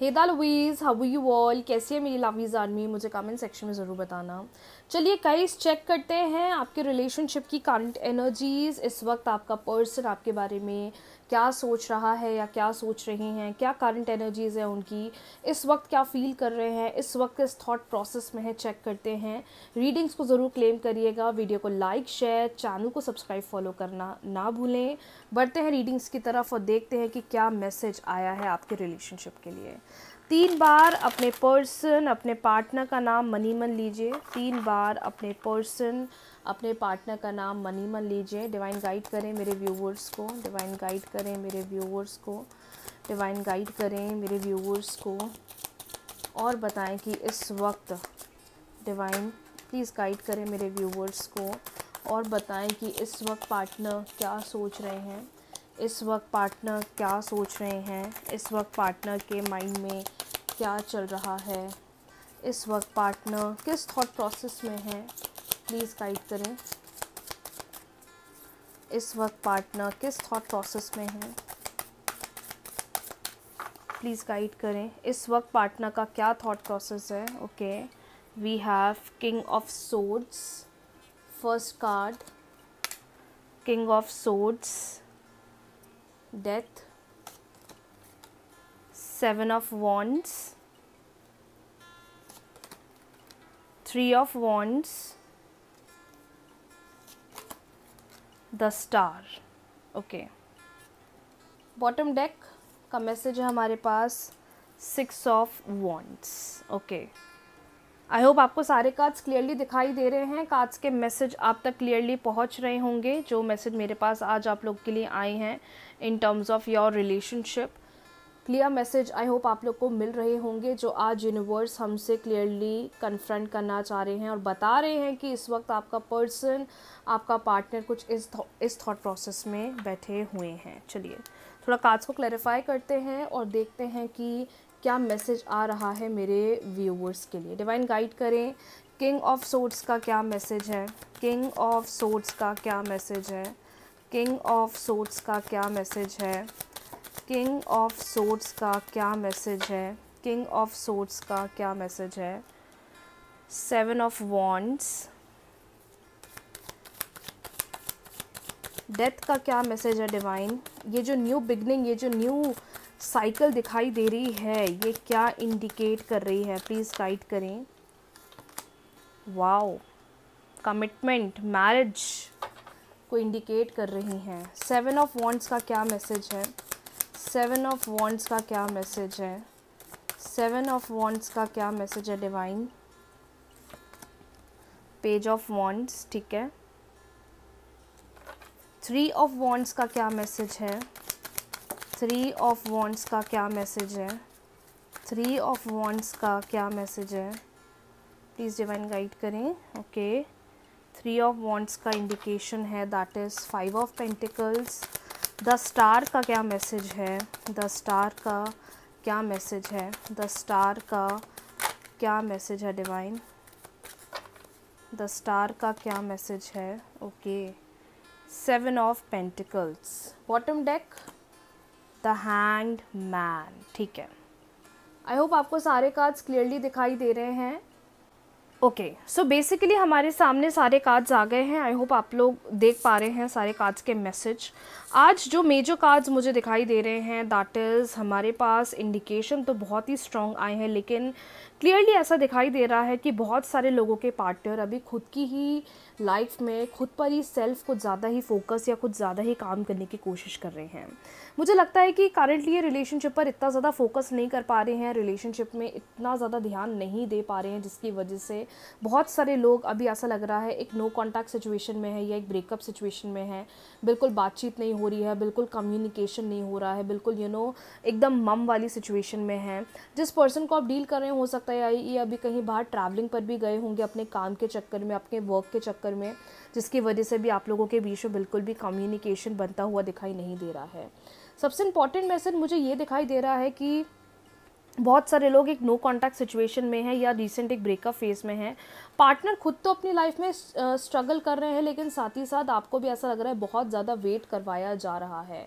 हेदा lovies how you all कैसी है मेरी लावीज़ आर्मी मुझे कमेंट सेक्शन में ज़रूर बताना चलिए गाइस चेक करते हैं आपके रिलेशनशिप की करंट एनर्जीज़ इस वक्त आपका पर्सन आपके बारे में क्या सोच रहा है या क्या सोच रहे हैं क्या करंट एनर्जीज़ है उनकी इस वक्त क्या फील कर रहे हैं इस वक्त इस थॉट प्रोसेस में है चेक करते हैं रीडिंग्स को ज़रूर क्लेम करिएगा वीडियो को लाइक शेयर चैनल को सब्सक्राइब फॉलो करना ना भूलें बढ़ते हैं रीडिंग्स की तरफ और देखते हैं कि क्या मैसेज आया है आपके रिलेशनशिप के लिए तीन बार अपने पर्सन अपने पार्टनर का नाम मनी मन लीजिए तीन बार अपने पर्सन अपने पार्टनर का नाम मनी मन लीजिए डिवाइन गाइड करें मेरे व्यूवर्स को डिवाइन गाइड करें मेरे व्यूवर्स को डिवाइन गाइड करें मेरे व्यूवर्स को और बताएं कि इस वक्त डिवाइन प्लीज़ गाइड करें मेरे व्यूवर्स को और बताएं कि इस वक्त पार्टनर क्या सोच रहे हैं इस वक्त पार्टनर क्या सोच रहे हैं इस वक्त पार्टनर के माइंड में क्या चल रहा है इस वक्त पार्टनर किस थॉट प्रोसेस में है प्लीज़ गाइड करें इस वक्त पार्टनर किस थॉट प्रोसेस में है प्लीज़ गाइड करें इस वक्त पार्टनर का क्या थॉट प्रोसेस है okay we have king of swords first card king of swords death seven of wands three of wands the star okay bottom deck का मैसेज है हमारे पास six of wands okay I hope आपको सारे cards clearly दिखाई दे रहे हैं cards के मैसेज आप तक क्लियरली पहुंच रहे होंगे जो मैसेज मेरे पास आज आप लोग के लिए आए हैं इन terms of your relationship clear message I hope आप लोग को मिल रहे होंगे जो आज यूनिवर्स हमसे क्लियरली कन्फ्रंट करना चाह रहे हैं और बता रहे हैं कि इस वक्त आपका पर्सन आपका पार्टनर कुछ इस थौ, इस थॉट प्रोसेस में बैठे हुए हैं चलिए थोड़ा कार्ड्स को क्लैरिफाई करते हैं और देखते हैं कि क्या मैसेज आ रहा है मेरे व्यूवर्स के लिए डिवाइन गाइड करें किंग ऑफ सोट्स का क्या मैसेज है किंग ऑफ सोट्स का क्या मैसेज है किंग ऑफ सोट्स का क्या मैसेज है किंग ऑफ सोट्स का क्या मैसेज है किंग ऑफ सोट्स का क्या मैसेज है सेवन ऑफ वॉन्ट्स डेथ का क्या मैसेज है डिवाइन ये जो न्यू बिगनिंग ये जो न्यू साइकिल दिखाई दे रही है ये क्या इंडिकेट कर रही है प्लीज़ गाइड करें वाओ कमिटमेंट मैरिज को इंडिकेट कर रही हैं सेवन ऑफ वॉन्ट्स का क्या मैसेज है सेवन ऑफ वॉन्ट्स का क्या मैसेज है सेवन ऑफ वॉन्ट्स का क्या मैसेज है डिवाइन पेज ऑफ वॉन्ट्स ठीक है थ्री ऑफ वॉन्ट्स का क्या मैसेज है थ्री ऑफ वॉन्ट्स का क्या मैसेज है थ्री ऑफ वॉन्ट्स का क्या मैसेज है प्लीज़ डिवाइन गाइड करें ओके थ्री ऑफ वॉन्ट्स का इंडिकेशन है that is five of pentacles the star का क्या मैसेज है द स्टार का क्या मैसेज है द स्टार का क्या मैसेज है डिवाइन द स्टार का क्या मैसेज है okay seven of pentacles bottom deck the hand man ठीक है आई होप आपको सारे कार्ड्स क्लियरली दिखाई दे रहे हैं ओके सो बेसिकली हमारे सामने सारे कार्ड्स आ गए हैं आई होप आप लोग देख पा रहे हैं सारे कार्ड्स के मैसेज आज जो मेजर कार्ड्स मुझे दिखाई दे रहे हैं दैट इज़ हमारे पास इंडिकेशन तो बहुत ही स्ट्रॉन्ग आए हैं लेकिन क्लियरली ऐसा दिखाई दे रहा है कि बहुत सारे लोगों के पार्टनर अभी खुद की ही लाइफ में खुद पर ही सेल्फ कुछ ज़्यादा ही फोकस या कुछ ज़्यादा ही काम करने की कोशिश कर रहे हैं मुझे लगता है कि करंटली ये रिलेशनशिप पर इतना ज़्यादा फोकस नहीं कर पा रहे हैं रिलेशनशिप में इतना ज़्यादा ध्यान नहीं दे पा रहे हैं जिसकी वजह से बहुत सारे लोग अभी ऐसा लग रहा है एक नो कॉन्टैक्ट सिचुएशन में है या एक ब्रेकअप सिचुएशन में है बिल्कुल बातचीत नहीं हो रही है बिल्कुल कम्युनिकेशन नहीं हो रहा है बिल्कुल यू you नो know, एकदम मम वाली सिचुएशन में है जिस पर्सन को आप डील कर रहे हैं हो सकता सकता है ये अभी कहीं बाहर ट्रैवलिंग पर भी गए होंगे अपने काम के चक्कर में अपने वर्क के चक्कर में जिसकी वजह से भी आप लोगों के बीच में बिल्कुल भी कम्युनिकेशन बनता हुआ दिखाई नहीं दे रहा है सबसे इंपॉर्टेंट मैसेज मुझे ये दिखाई दे रहा है कि बहुत सारे लोग एक नो कॉन्टैक्ट सिचुएशन में हैं या रिसेंट एक ब्रेकअप फेज में हैं पार्टनर खुद तो अपनी लाइफ में स्ट्रगल कर रहे हैं लेकिन साथ ही साथ आपको भी ऐसा लग रहा है बहुत ज़्यादा वेट करवाया जा रहा है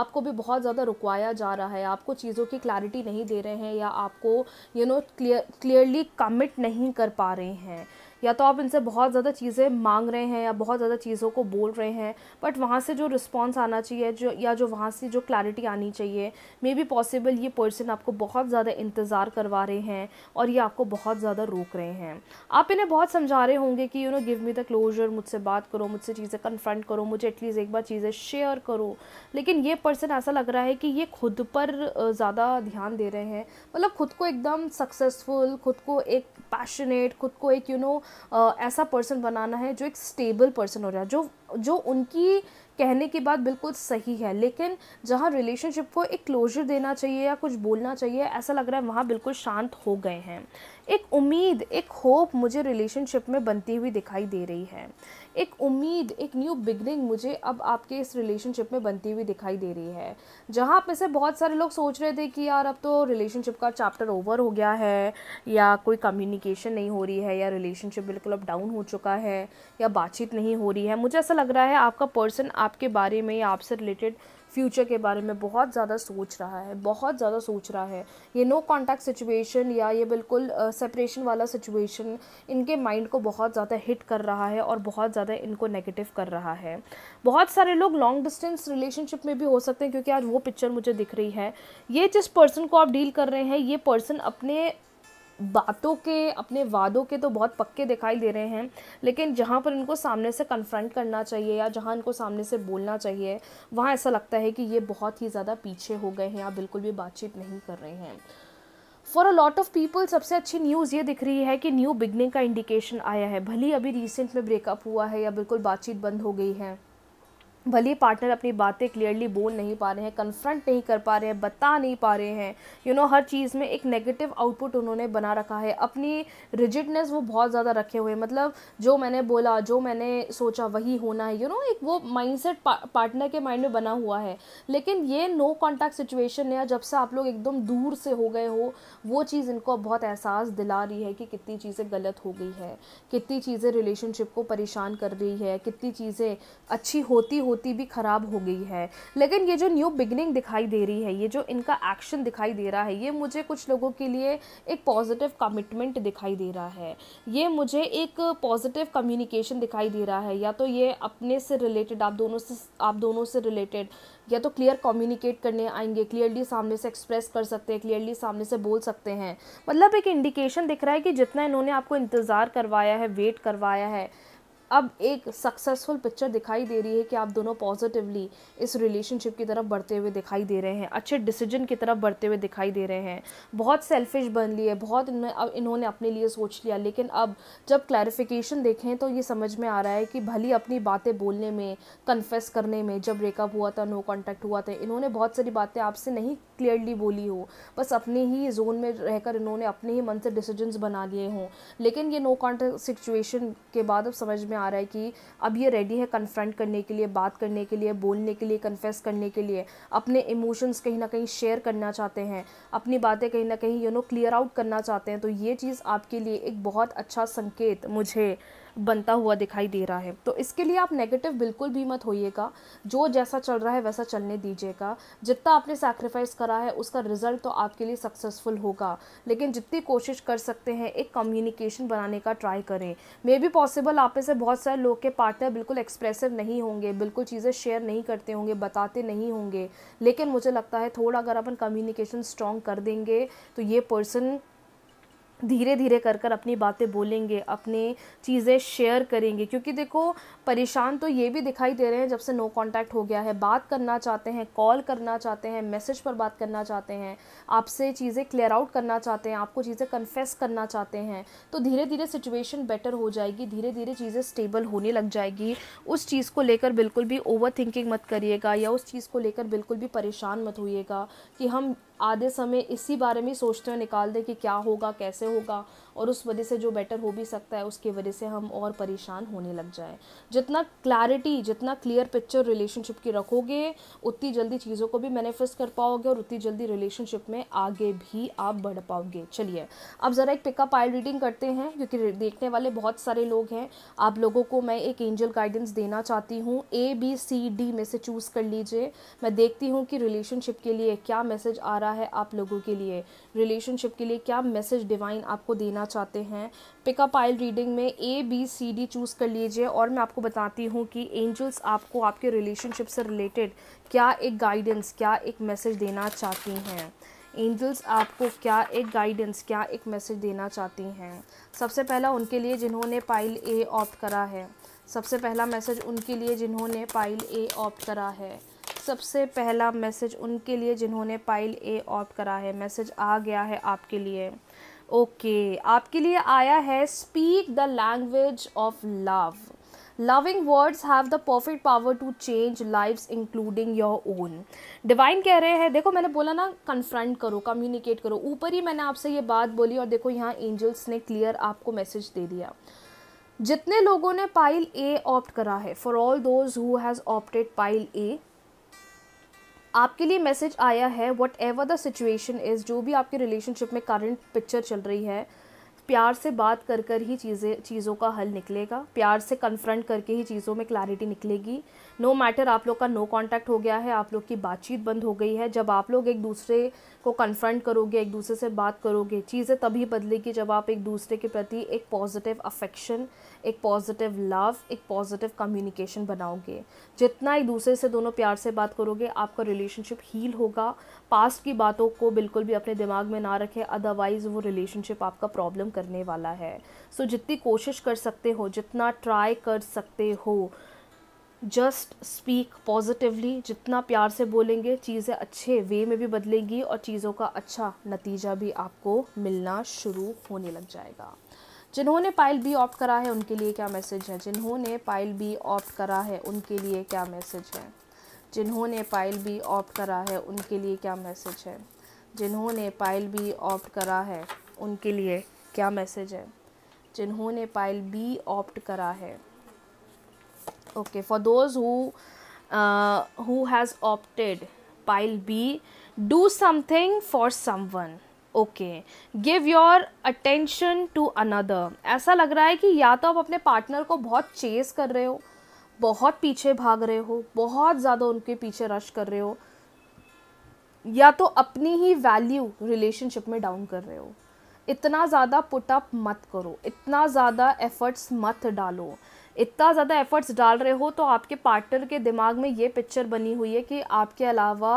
आपको भी बहुत ज़्यादा रुकवाया जा रहा है आपको चीज़ों की क्लैरिटी नहीं दे रहे हैं या आपको you know clear clearly commit नहीं कर पा रहे हैं या तो आप इनसे बहुत ज़्यादा चीज़ें मांग रहे हैं या बहुत ज़्यादा चीज़ों को बोल रहे हैं बट वहाँ से जो रिस्पॉन्स आना चाहिए जो या जो वहाँ से जो क्लैरिटी आनी चाहिए मे बी पॉसिबल ये पर्सन आपको बहुत ज़्यादा इंतज़ार करवा रहे हैं और ये आपको बहुत ज़्यादा रोक रहे हैं आप इन्हें बहुत समझा रहे होंगे कि you know give me the closure मुझसे बात करो मुझसे चीज़ें कन्फ्रंट करो मुझे एटलीस्ट एक बार चीज़ें शेयर करो लेकिन ये पर्सन ऐसा लग रहा है कि ये खुद पर ज़्यादा ध्यान दे रहे हैं मतलब खुद को एकदम सक्सेसफुल खुद को एक पैशनेट खुद को एक यू you नो know, ऐसा पर्सन बनाना है जो एक स्टेबल पर्सन हो रहा है जो जो उनकी कहने के बाद बिल्कुल सही है लेकिन जहाँ रिलेशनशिप को एक क्लोजर देना चाहिए या कुछ बोलना चाहिए ऐसा लग रहा है वहाँ बिल्कुल शांत हो गए हैं एक उम्मीद एक होप मुझे रिलेशनशिप में बनती हुई दिखाई दे रही है एक उम्मीद एक न्यू बिगनिंग मुझे अब आपके इस रिलेशनशिप में बनती हुई दिखाई दे रही है जहाँ पे से बहुत सारे लोग सोच रहे थे कि यार अब तो रिलेशनशिप का चैप्टर ओवर हो गया है या कोई कम्युनिकेशन नहीं हो रही है या रिलेशनशिप बिल्कुल अब डाउन हो चुका है या बातचीत नहीं हो रही है मुझे ऐसा लग रहा है आपका पर्सन आपके बारे में या आपसे रिलेटेड फ्यूचर के बारे में बहुत ज़्यादा सोच रहा है बहुत ज़्यादा सोच रहा है ये नो कॉन्टैक्ट सिचुएशन या ये बिल्कुल सेपरेशन uh, वाला सिचुएशन इनके माइंड को बहुत ज़्यादा हिट कर रहा है और बहुत ज़्यादा इनको नेगेटिव कर रहा है बहुत सारे लोग लॉन्ग डिस्टेंस रिलेशनशिप में भी हो सकते हैं क्योंकि आज वो पिक्चर मुझे दिख रही है ये जिस पर्सन को आप डील कर रहे हैं ये पर्सन अपने बातों के अपने वादों के तो बहुत पक्के दिखाई दे रहे हैं लेकिन जहाँ पर इनको सामने से कन्फ्रंट करना चाहिए या जहाँ इनको सामने से बोलना चाहिए वहाँ ऐसा लगता है कि ये बहुत ही ज़्यादा पीछे हो गए हैं या बिल्कुल भी बातचीत नहीं कर रहे हैं for a lot of people सबसे अच्छी न्यूज़ ये दिख रही है कि न्यू बिगनिंग का इंडिकेशन आया है भली अभी रिसेंट में ब्रेकअप हुआ है या बिल्कुल बातचीत बंद हो गई है भले पार्टनर अपनी बातें क्लियरली बोल नहीं पा रहे हैं कन्फ्रंट नहीं कर पा रहे हैं बता नहीं पा रहे हैं यू you नो know, हर चीज़ में एक नेगेटिव आउटपुट उन्होंने बना रखा है अपनी रिजिडनेस वो बहुत ज़्यादा रखे हुए मतलब जो मैंने बोला जो मैंने सोचा वही होना है यू you नो know, एक वो माइंडसेट पा, पार्टनर के माइंड में बना हुआ है लेकिन ये नो कॉन्टैक्ट सिचुएशन या जब से आप लोग एकदम दूर से हो गए हो वो चीज़ इनको बहुत एहसास दिला रही है कि कितनी चीज़ें गलत हो गई है कितनी चीज़ें रिलेशनशिप को परेशान कर रही है कितनी चीज़ें अच्छी होती होती स्मृति भी ख़राब हो गई है लेकिन ये जो न्यू बिगनिंग दिखाई दे रही है ये जो इनका एक्शन दिखाई दे रहा है ये मुझे कुछ लोगों के लिए एक पॉजिटिव कमिटमेंट दिखाई दे रहा है ये मुझे एक पॉजिटिव कम्युनिकेशन दिखाई दे रहा है या तो ये अपने से रिलेटेड आप दोनों से आप दोनों से रिलेटेड या तो क्लियर कम्युनिकेट करने आएंगे क्लियरली सामने से एक्सप्रेस कर सकते हैं क्लियरली सामने से बोल सकते हैं मतलब एक इंडिकेशन दिख रहा है कि जितना इन्होंने आपको इंतज़ार करवाया है वेट करवाया है अब एक सक्सेसफुल पिक्चर दिखाई दे रही है कि आप दोनों पॉजिटिवली इस रिलेशनशिप की तरफ बढ़ते हुए दिखाई दे रहे हैं अच्छे डिसीजन की तरफ बढ़ते हुए दिखाई दे रहे हैं बहुत सेल्फिश बन लिए बहुत इनमें अब इन्होंने अपने लिए सोच लिया लेकिन अब जब क्लैरिफिकेशन देखें तो ये समझ में आ रहा है कि भली अपनी बातें बोलने में कन्फेस करने में जब ब्रेकअप हुआ था नो कॉन्टैक्ट हुआ था इन्होंने बहुत सारी बातें आपसे नहीं क्लियरली बोली हो बस अपने ही जोन में रहकर इन्होंने अपने ही मन से डिसीजन बना लिए हों लेकिन ये नो कॉन्टैक्ट सिचुएशन के बाद अब समझ में आ रहा है कि अब ये रेडी है कन्फ्रंट करने के लिए बात करने के लिए बोलने के लिए कन्फेस करने के लिए अपने इमोशंस कहीं ना कहीं शेयर करना चाहते हैं अपनी बातें कहीं ना कहीं यू नो क्लियर आउट करना चाहते हैं तो ये चीज़ आपके लिए एक बहुत अच्छा संकेत मुझे बनता हुआ दिखाई दे रहा है तो इसके लिए आप नेगेटिव बिल्कुल भी मत होइएगा जो जैसा चल रहा है वैसा चलने दीजिएगा जितना आपने सैक्रिफाइस करा है उसका रिजल्ट तो आपके लिए सक्सेसफुल होगा लेकिन जितनी कोशिश कर सकते हैं एक कम्युनिकेशन बनाने का ट्राई करें मे बी पॉसिबल आप में से बहुत सारे लोग के पार्टनर बिल्कुल एक्सप्रेसिव नहीं होंगे बिल्कुल चीज़ें शेयर नहीं करते होंगे बताते नहीं होंगे लेकिन मुझे लगता है थोड़ा अगर अपन कम्युनिकेशन स्ट्रॉन्ग कर देंगे तो ये पर्सन धीरे धीरे कर कर अपनी बातें बोलेंगे अपनी चीज़ें शेयर करेंगे क्योंकि देखो परेशान तो ये भी दिखाई दे रहे हैं जब से नो कांटेक्ट हो गया है बात करना चाहते हैं कॉल करना चाहते हैं मैसेज पर बात करना चाहते हैं आपसे चीज़ें क्लियर आउट करना चाहते हैं आपको चीज़ें कन्फेस करना चाहते हैं तो धीरे धीरे सिचुएशन बेटर हो जाएगी धीरे धीरे चीज़ें स्टेबल होने लग जाएगी उस चीज़ को लेकर बिल्कुल भी ओवर थिंकिंग मत करिएगा या उस चीज़ को लेकर बिल्कुल भी परेशान मत होइएगा कि हम आधे समय इसी बारे में सोचते हुए निकाल दें कि क्या होगा कैसे होगा और उस वजह से जो बेटर हो भी सकता है उसकी वजह से हम और परेशान होने लग जाए जितना क्लैरिटी जितना क्लियर पिक्चर रिलेशनशिप की रखोगे उतनी जल्दी चीज़ों को भी मैनिफेस्ट कर पाओगे और उतनी जल्दी रिलेशनशिप में आगे भी आप बढ़ पाओगे चलिए अब ज़रा एक पिकअप आई रीडिंग करते हैं क्योंकि देखने वाले बहुत सारे लोग हैं आप लोगों को मैं एक एंजल गाइडेंस देना चाहती हूँ ए बी सी डी में से चूज़ कर लीजिए मैं देखती हूँ कि रिलेशनशिप के लिए क्या मैसेज आ रहा है आप लोगों के लिए रिलेशनशिप के लिए क्या मैसेज डिवाइन आपको देना चाहते हैं पिकअप आइल रीडिंग में A B C D choose कर लीजिए और मैं आपको बताती हूँ कि एंजल्स आपको आपके रिलेशनशिप से रिलेटेड क्या एक गाइडेंस क्या एक मैसेज देना चाहती हैं एंजल्स आपको क्या एक गाइडेंस क्या एक मैसेज देना चाहती हैं सबसे पहला उनके लिए जिन्होंने पाइल ए ऑप्ट करा है सबसे पहला मैसेज उनके लिए जिन्होंने पाइल ए ऑप्ट करा है सबसे पहला मैसेज उनके लिए जिन्होंने पाइल ए ऑप्ट करा है मैसेज आ गया है आपके लिए ओके आपके लिए आया है speak the language of love loving words have the perfect power to change life including your own divine कह रहे हैं देखो मैंने बोला ना कन्फ्रंट करो कम्युनिकेट करो ऊपर ही मैंने आपसे ये बात बोली और देखो यहाँ एंजल्स ने क्लियर आपको मैसेज दे दिया जितने लोगों ने पाइल ए ऑप्ट करा है for all those who has opted pile A आपके लिए मैसेज आया है whatever the situation is जो भी आपके रिलेशनशिप में करंट पिक्चर चल रही है प्यार से बात कर कर ही चीज़ें चीज़ों का हल निकलेगा प्यार से कन्फ्रंट करके ही चीज़ों में क्लैरिटी निकलेगी नो मैटर आप लोग का नो कांटेक्ट हो गया है आप लोग की बातचीत बंद हो गई है जब आप लोग एक दूसरे को कन्फ्रंट करोगे एक दूसरे से बात करोगे चीज़ें तभी बदलेगी जब आप एक दूसरे के प्रति एक पॉजिटिव अफेक्शन एक पॉजिटिव लव एक पॉजिटिव कम्युनिकेशन बनाओगे जितना एक दूसरे से दोनों प्यार से बात करोगे आपका रिलेशनशिप हील होगा पास्ट की बातों को बिल्कुल भी अपने दिमाग में ना रखें अदरवाइज़ वो रिलेशनशिप आपका प्रॉब्लम करने वाला है सो so, जितनी कोशिश कर सकते हो जितना ट्राई कर सकते हो जस्ट स्पीक पॉजिटिवली जितना प्यार से बोलेंगे चीज़ें अच्छे वे में भी बदलेंगी और चीज़ों का अच्छा नतीजा भी आपको मिलना शुरू होने लग जाएगा जिन्होंने पाइल बी ऑप्ट करा है उनके लिए क्या मैसेज है जिन्होंने पाइल बी ऑप्ट करा है उनके लिए क्या मैसेज है जिन्होंने पाइल बी ऑप्ट करा है उनके लिए क्या मैसेज है जिन्होंने पाइल बी ऑप्ट करा है उनके लिए क्या मैसेज है जिन्होंने पाइल बी ऑप्ट करा है okay for those who uh, who has opted pile b do something for okay give your attention to another ऐसा लग रहा है कि या तो आप अपने पार्टनर को बहुत चेस कर रहे हो बहुत पीछे भाग रहे हो बहुत ज़्यादा उनके पीछे रश कर रहे हो या तो अपनी ही वैल्यू रिलेशनशिप में डाउन कर रहे हो इतना ज़्यादा पुटअप मत करो इतना ज़्यादा एफर्ट्स मत डालो इतना ज़्यादा एफर्ट्स डाल रहे हो तो आपके पार्टनर के दिमाग में ये पिक्चर बनी हुई है कि आपके अलावा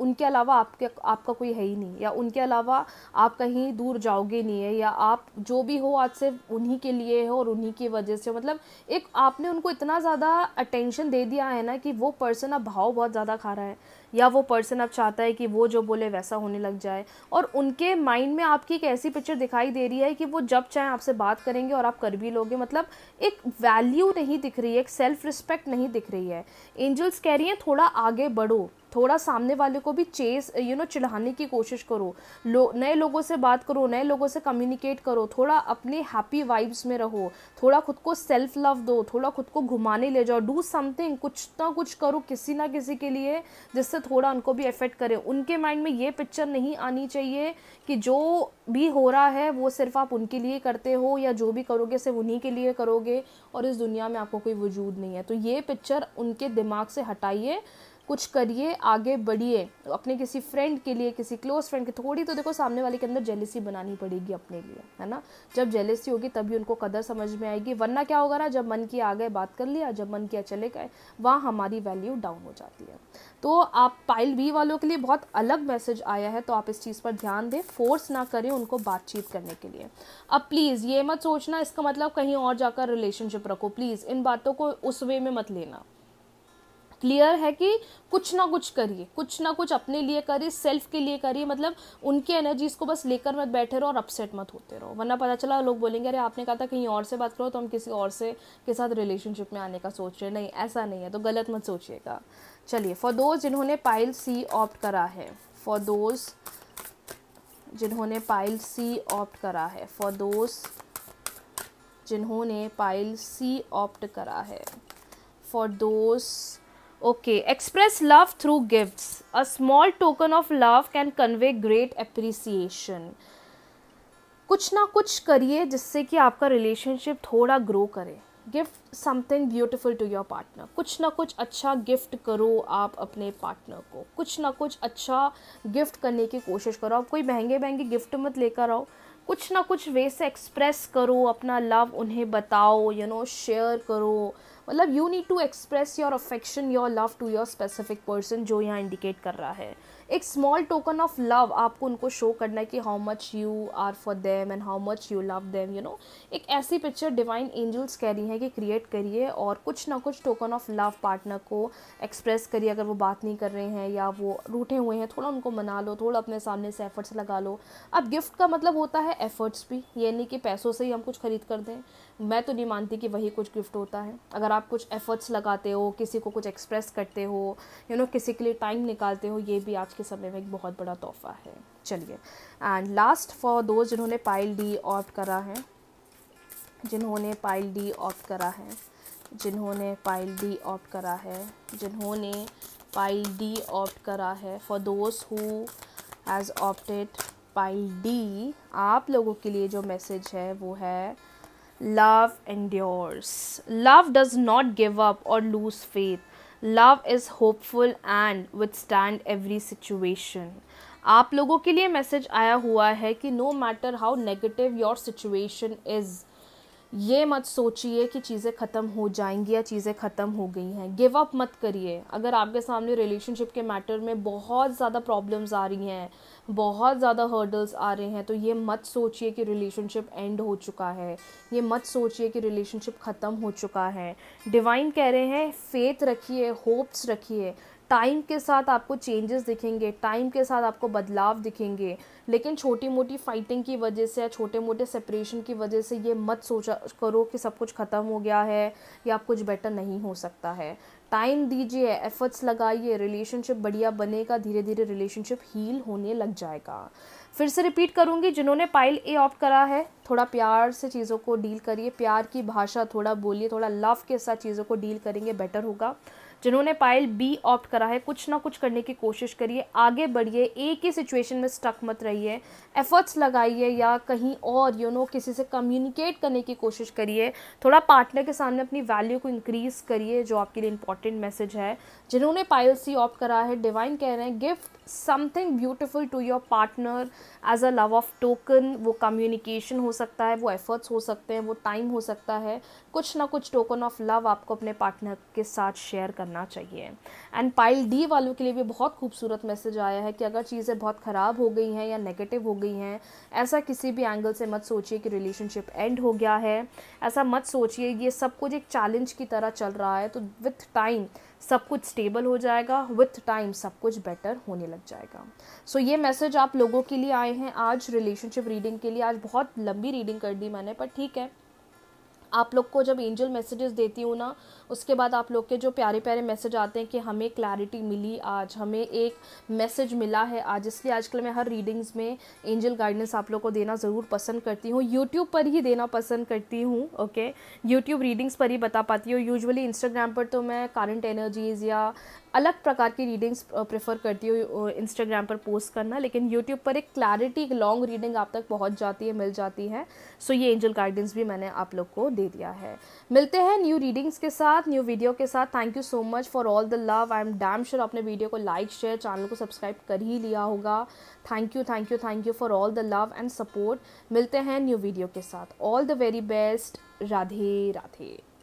उनके अलावा आपके आपका कोई है ही नहीं या उनके अलावा आप कहीं दूर जाओगे नहीं है या आप जो भी हो आज सिर्फ उन्हीं के लिए हो और उन्हीं की वजह से मतलब एक आपने उनको इतना ज़्यादा अटेंशन दे दिया है ना कि वो पर्सन अब भाव बहुत ज़्यादा खा रहा है या वो पर्सन अब चाहता है कि वो जो बोले वैसा होने लग जाए और उनके माइंड में आपकी एक ऐसी पिक्चर दिखाई दे रही है कि वो जब चाहे आपसे बात करेंगे और आप कर भी लोगे मतलब एक वैल्यू नहीं दिख रही है एक सेल्फ रिस्पेक्ट नहीं दिख रही है एंजल्स कह रही हैं थोड़ा आगे बढ़ो थोड़ा सामने वाले को भी chase you you know know, चिढ़ाने की कोशिश करो लो नए लोगों से बात करो नए लोगों से कम्युनिकेट करो थोड़ा अपने हैप्पी वाइब्स में रहो थोड़ा खुद को सेल्फ लव दो थोड़ा खुद को घुमाने ले जाओ डू समथिंग कुछ ना कुछ करो किसी ना किसी के लिए जिससे थोड़ा उनको भी अफेक्ट करे उनके माइंड में ये पिक्चर नहीं आनी चाहिए कि जो भी हो रहा है वो सिर्फ आप उनके लिए करते हो या जो भी करोगे सिर्फ उन्हीं के लिए करोगे और इस दुनिया में आपको कोई वजूद नहीं है तो ये पिक्चर उनके दिमाग से हटाइए कुछ करिए आगे बढ़िए अपने किसी फ्रेंड के लिए किसी क्लोज फ्रेंड के थोड़ी तो देखो सामने वाले के अंदर जेलिसी बनानी पड़ेगी अपने लिए है ना जब जेलिसी होगी तभी उनको कदर समझ में आएगी वरना क्या होगा ना जब मन की आ गए बात कर लिया जब मन किया चले गए वहाँ हमारी वैल्यू डाउन हो जाती है तो आप पाइल बी वालों के लिए बहुत अलग मैसेज आया है तो आप इस चीज़ पर ध्यान दें फोर्स ना करें उनको बातचीत करने के लिए अब प्लीज़ ये मत सोचना इसका मतलब कहीं और जाकर रिलेशनशिप रखो प्लीज़ इन बातों को उस वे में मत लेना क्लियर है कि कुछ ना कुछ करिए कुछ ना कुछ अपने लिए करिए सेल्फ के लिए करिए मतलब उनकी एनर्जीज को बस लेकर मत बैठे रहो और अपसेट मत होते रहो वरना पता चला लोग बोलेंगे अरे आपने कहा था कहीं और से बात करो तो हम किसी और से के साथ रिलेशनशिप में आने का सोच रहे नहीं ऐसा नहीं है तो गलत मत सोचिएगा चलिए फॉर दोज जिन्होंने पाइल सी ऑप्ट करा है फॉर दोज जिन्होंने पाइल सी ऑप्ट करा है फॉर दोज जिन्होंने पाइल सी ऑप्ट करा है फॉर दोस्त Okay, express love through gifts. A small token of love can convey great appreciation. कुछ ना कुछ करिए जिससे कि आपका रिलेशनशिप थोड़ा ग्रो करे gift something beautiful to your partner कुछ ना कुछ अच्छा गिफ्ट करो आप अपने पार्टनर को कुछ ना कुछ अच्छा गिफ्ट करने की कोशिश करो आप कोई महंगे महंगे गिफ्ट मत लेकर आओ कुछ ना कुछ वे से एक्सप्रेस करो अपना लव उन्हें बताओ यू नो शेयर करो मतलब you need to express your affection your love to your specific person जो यहाँ इंडिकेट कर रहा है एक स्मॉल टोकन ऑफ लव आपको उनको शो करना है कि how much you are for them and how much you love them you know एक ऐसी पिक्चर डिवाइन एंजल्स कह रही हैं कि क्रिएट करिए और कुछ ना कुछ टोकन ऑफ लव पार्टनर को एक्सप्रेस करिए अगर वो बात नहीं कर रहे हैं या वो रूठे हुए हैं थोड़ा उनको मना लो थोड़ा अपने सामने से एफर्ट्स लगा लो अब गिफ्ट का मतलब होता है एफर्ट्स भी ये नहीं कि पैसों से ही हम कुछ खरीद कर दें मैं तो नहीं मानती कि वही कुछ गिफ्ट होता है अगर आप कुछ एफ़र्ट्स लगाते हो किसी को कुछ एक्सप्रेस करते हो यू you नो know, किसी के लिए टाइम निकालते हो ये भी आज के समय में एक बहुत बड़ा तोहफा है चलिए एंड लास्ट फॉर दो जिन्होंने पाइल डी ऑप्ट करा है जिन्होंने पाइल डी ऑप्ट करा है जिन्होंने पाइल डी ऑप्ट करा है जिन्होंने पाइल डी ऑप्ट करा है for those who has opted pile D आप लोगों के लिए जो मैसेज है वो है love endures. Love does not give up or lose faith. Love is hopeful and withstand every situation आप लोगों के लिए मैसेज आया हुआ है कि no matter how negative your situation is ये मत सोचिए कि चीज़ें ख़त्म हो जाएंगी या चीज़ें ख़त्म हो गई हैं गिव अप मत करिए अगर आपके सामने रिलेशनशिप के मैटर में बहुत ज़्यादा प्रॉब्लम्स आ रही हैं बहुत ज़्यादा हर्डल्स आ रहे हैं तो ये मत सोचिए कि रिलेशनशिप एंड हो चुका है ये मत सोचिए कि रिलेशनशिप ख़त्म हो चुका है डिवाइन कह रहे हैं फेथ रखिए होप्स रखिए टाइम के साथ आपको चेंजेस दिखेंगे टाइम के साथ आपको बदलाव दिखेंगे लेकिन छोटी मोटी फाइटिंग की वजह से या छोटे मोटे सेपरेशन की वजह से ये मत सोचा करो कि सब कुछ ख़त्म हो गया है या आप कुछ बेटर नहीं हो सकता है टाइम दीजिए एफर्ट्स लगाइए रिलेशनशिप बढ़िया बनेगा धीरे धीरे रिलेशनशिप हील होने लग जाएगा फिर से रिपीट करूँगी जिन्होंने पाइल ए ऑप्ट करा है थोड़ा प्यार से चीज़ों को डील करिए प्यार की भाषा थोड़ा बोलिए थोड़ा लव के साथ चीज़ों को डील करेंगे बेटर होगा जिन्होंने पाइल बी ऑप्ट करा है कुछ ना कुछ करने की कोशिश करिए आगे बढ़िए एक ही सिचुएशन में स्टक मत रहिए एफर्ट्स लगाइए या कहीं और यू you नो know, किसी से कम्युनिकेट करने की कोशिश करिए थोड़ा पार्टनर के सामने अपनी वैल्यू को इंक्रीज़ करिए जो आपके लिए इंपॉर्टेंट मैसेज है जिन्होंने पायल सी ऑप्ट करा है डिवाइन कह रहे हैं gift something beautiful to your partner as a love of token वो कम्युनिकेशन हो सकता है वो एफर्ट्स हो सकते हैं वो टाइम हो सकता है कुछ ना कुछ टोकन ऑफ लव आपको अपने पार्टनर के साथ शेयर करना चाहिए एंड पाइल डी वालों के लिए भी बहुत खूबसूरत मैसेज आया है कि अगर चीज़ें बहुत ख़राब हो गई हैं या नेगेटिव हो गई हैं ऐसा किसी भी एंगल से मत सोचिए कि रिलेशनशिप एंड हो गया है ऐसा मत सोचिए ये सब कुछ एक चैलेंज की तरह चल रहा है तो विथ टाइम सब कुछ स्टेबल हो जाएगा विथ टाइम सब कुछ बेटर होने लग जाएगा सो so, ये मैसेज आप लोगों के लिए आए हैं आज रिलेशनशिप रीडिंग के लिए आज बहुत लंबी रीडिंग कर दी मैंने पर ठीक है आप लोग को जब एंजल मैसेजेस देती हूँ ना उसके बाद आप लोग के जो प्यारे प्यारे मैसेज आते हैं कि हमें क्लैरिटी मिली आज हमें एक मैसेज मिला है आज इसलिए आजकल मैं हर रीडिंग्स में एंजल गाइडेंस आप लोग को देना ज़रूर पसंद करती हूँ यूट्यूब पर ही देना पसंद करती हूँ ओके यूट्यूब रीडिंग्स पर ही बता पाती हूँ यूजअली इंस्टाग्राम पर तो मैं करंट एनर्जीज़ या अलग प्रकार की रीडिंग्स प्रेफर करती हूँ इंस्टाग्राम पर पोस्ट करना लेकिन यूट्यूब पर एक क्लैरिटी एक लॉन्ग रीडिंग आप तक पहुँच जाती है मिल जाती है सो ये एंजल गाइडेंस भी मैंने आप लोग को दे दिया है मिलते हैं न्यू रीडिंग्स के साथ साथ न्यू वीडियो के साथ thank you so much for all the love I am damn sure आपने वीडियो को लाइक शेयर चैनल को सब्सक्राइब कर ही लिया होगा thank you thank you thank you for all the love and support मिलते हैं न्यू वीडियो के साथ all the very best Radhe Radhe